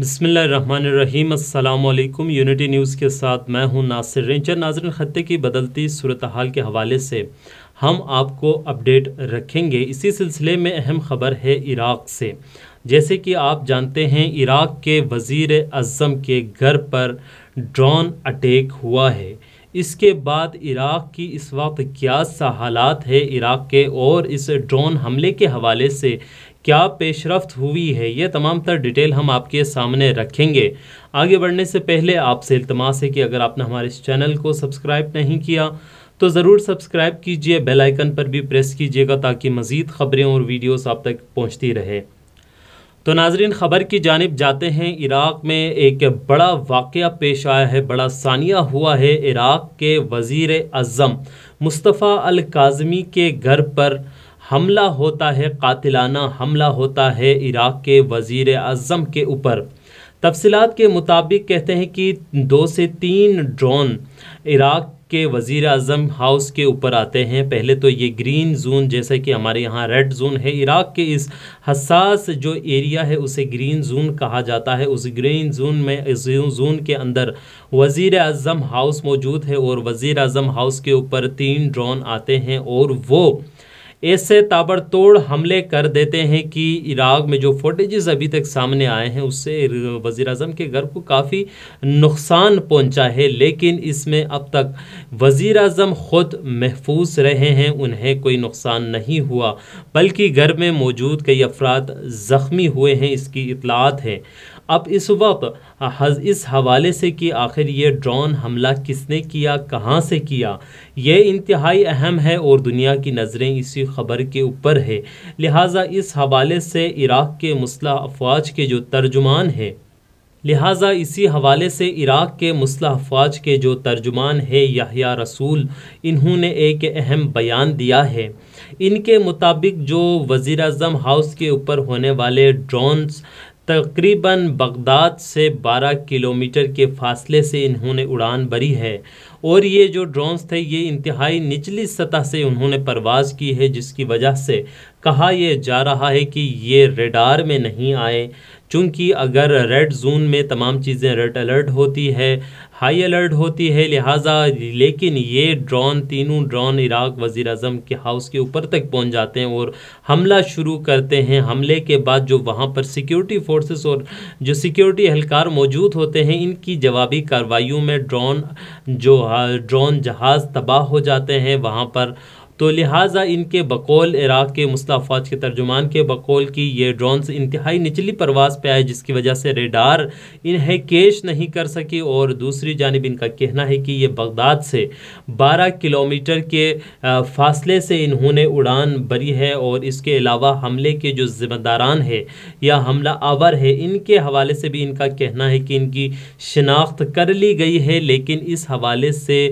बसमीम unity news के साथ मैं हूं नासिर रेंजर नाजरन ख़त्ते की बदलती सूरत हाल के हवाले से हम आपको अपडेट रखेंगे इसी सिलसिले में अहम ख़बर है इराक़ से जैसे कि आप जानते हैं इराक़ के वज़ीर अज़म के घर पर ड्रोन अटैक हुआ है इसके बाद इराक़ की इस वक्त क्या सा हालात है इराक़ के और इस ड्रोन हमले के हवाले से क्या पेशरफ हुई है ये तमाम तर डिटेल हम आपके सामने रखेंगे आगे बढ़ने से पहले आपसे इल्तमास है कि अगर आपने हमारे इस चैनल को सब्सक्राइब नहीं किया तो ज़रूर सब्सक्राइब कीजिए बेल आइकन पर भी प्रेस कीजिएगा ताकि मज़ीद ख़बरें और वीडियोस आप तक पहुंचती रहे तो नाजरीन ख़बर की जानब जाते हैं इराक़ में एक बड़ा वाक़ पेश आया है बड़ा सानिया हुआ है इराक़ के वज़ी अज़म मुस्तफ़ा अलकाजमी के घर पर हमला होता है कातिलाना हमला होता है इराक़ के वज़ी अज़म के ऊपर तफसलत के मुताबिक कहते हैं कि दो से तीन ड्रोन इराक़ के वज़ी अजम हाउस के ऊपर आते हैं पहले तो ये ग्रीन जोन जैसे कि हमारे यहाँ रेड जोन है इराक़ के इस हसास जो एरिया है उसे ग्रीन जोन कहा जाता है उस ग्रीन जोन में इस जोन के अंदर वज़ी अजम हाउस मौजूद है और वज़ी अजम हाउस के ऊपर तीन ड्रोन आते हैं और वो ऐसे ताबड़तोड़ हमले कर देते हैं कि इराक़ में जो फोटेजेस अभी तक सामने आए हैं उससे वज़ी अजम के घर को काफ़ी नुकसान पहुंचा है लेकिन इसमें अब तक वज़ी अजम ख़ुद महफूज रहे हैं उन्हें कोई नुकसान नहीं हुआ बल्कि घर में मौजूद कई अफराद ज़ख्मी हुए हैं इसकी इतलात हैं अब इस वक्त इस हवाले से कि आखिर ये ड्रोन हमला किसने किया कहाँ से किया ये इंतहाई अहम है और दुनिया की नज़रें इसी खबर के ऊपर है लिहाजा इस हवाले से इराक़ के मुसलह अफवाज के जो तर्जुमान है लिहाजा इसी हवाले से इराक़ के मुसलह अफवाज के जो तर्जुमान है याहिया रसूल इन्होंने एक अहम बयान दिया है इनके मुताबिक जो वज़ी अजम हाउस के ऊपर होने वाले ड्रोन्स तकरीबन बगदाद से 12 किलोमीटर के फासले से इन्होंने उड़ान भरी है और ये जो ड्रोन्स थे ये इंतहाई निचली सतह से उन्होंने परवाज़ की है जिसकी वजह से कहा यह जा रहा है कि ये रेडार में नहीं आए चूँकि अगर रेड जोन में तमाम चीज़ें रेड अलर्ट होती है हाई अलर्ट होती है लिहाजा लेकिन ये ड्रोन तीनों ड्रोन इराक वज़ी अजम के हाउस के ऊपर तक पहुंच जाते हैं और हमला शुरू करते हैं हमले के बाद जो वहां पर सिक्योरिटी फोर्सेस और जो सिक्योरिटी एहलकार मौजूद होते हैं इनकी जवाबी कार्रवाइयों में ड्रोन जो ड्रोन हाँ, जहाज़ तबाह हो जाते हैं वहाँ पर तो लिहाजा इनके बकौल इराक़ के मुस्ताफ़ फ़ौज के तर्जुमान के बकौल की ये ड्रोन्स इंतहाई निचली परवास पर आए जिसकी वजह से रेडार इन्हें कैश नहीं कर सके और दूसरी जानब इनका कहना है कि ये बगदाद से बारह किलोमीटर के फासले से इन्होंने उड़ान भरी है और इसके अलावा हमले के जो ज़िम्मेदारान है या हमला आवर है इनके हवाले से भी इनका कहना है कि इनकी शिनाख्त कर ली गई है लेकिन इस हवाले से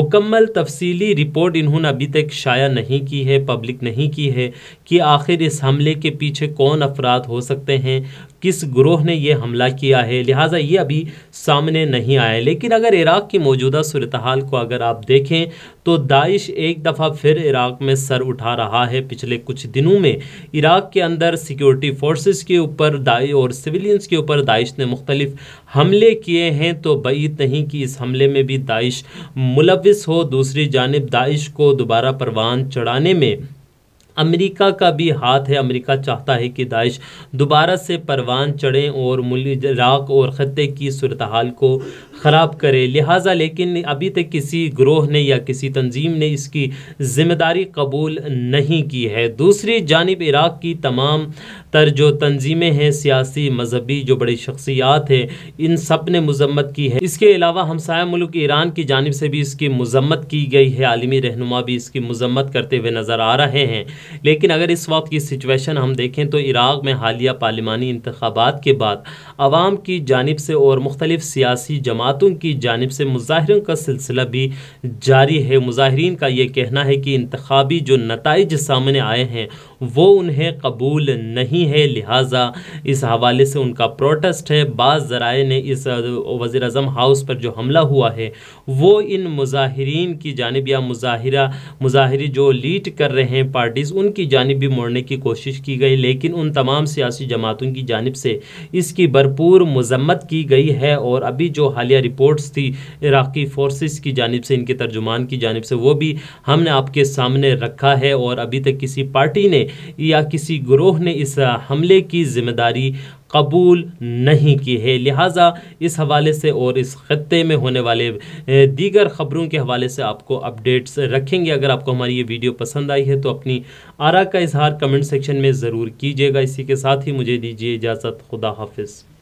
मुकम्मल तफसीली रिपोर्ट इन्होंने अभी तक शायद शाया नहीं की है पब्लिक नहीं की है कि आखिर इस हमले के पीछे कौन अफराद हो सकते हैं किस ग्रोह ने यह हमला किया है लिहाजा ये अभी सामने नहीं आया लेकिन अगर इराक़ की मौजूदा सूरत हाल को अगर आप देखें तो दाइश एक दफ़ा फिर इराक़ में सर उठा रहा है पिछले कुछ दिनों में इराक़ के अंदर सिक्योरिटी फोर्सेस के ऊपर दाई और सिविलियंस के ऊपर दाइश ने मुख्तलिफ हमले किए हैं तो बईद नहीं कि इस हमले में भी दाइश मुलविस हो दूसरी जानब दाइश को दोबारा पर परवान चढ़ाने में अमेरिका का भी हाथ है अमेरिका चाहता है कि दाइश दोबारा से परवान चढ़ें और मुल्क इराक और ख़त्े की सूरत हाल को ख़राब करें लिहाजा लेकिन अभी तक किसी ग्रोह ने या किसी तंजीम ने इसकी ज़िम्मेदारी कबूल नहीं की है दूसरी जानब इराक़ की तमाम तर जो तंजीमें हैं सियासी मजहबी जो बड़ी शख्सियात हैं इन सब ने मजम्मत की है इसके अलावा हमसाया मुल्क ईरान की जानब से भी इसकी मजम्मत की गई है आलमी रहनुमा भी इसकी मजम्मत करते हुए नज़र आ रहे हैं लेकिन अगर इस वक्त की सिचुएशन हम देखें तो इराक़ में हालिया पार्लिमानी इंतबात के बाद आवाम की जानब से और मुख्तलिफ़ सियासी जमातों की जानब से मुजाहरों का सिलसिला भी जारी है मुजाहरीन का ये कहना है कि इंतबी जो नतज सामने आए हैं वो उन्हें कबूल नहीं है लिहाजा इस हवाले से उनका प्रोटेस्ट है बाज़ जराए ने इस वज़ी अजम हाउस पर जो हमला हुआ है वो इन मुजाहरीन की जानब या मुजाहरा मुजाहरी जो लीड कर रहे हैं पार्टीज़ उनकी जानब भी मोड़ने की कोशिश की गई लेकिन उन तमाम सियासी जमातों की जानब से इसकी भरपूर मजम्मत की गई है और अभी जो हालिया रिपोर्ट्स थी इराक़ी फोर्सेस की जानब से इनके तर्जुमान की जानब से वो भी हमने आपके सामने रखा है और अभी तक किसी पार्टी ने या किसी ग्रोह ने इस हमले की जिम्मेदारी कबूल नहीं की है लिहाजा इस हवाले से और इस ख़त्े में होने वाले दीगर ख़बरों के हवाले से आपको अपडेट्स रखेंगे अगर आपको हमारी ये वीडियो पसंद आई है तो अपनी आरा का इजहार कमेंट सेक्शन में ज़रूर कीजिएगा इसी के साथ ही मुझे दीजिए इजाज़त खुदा हाफिज़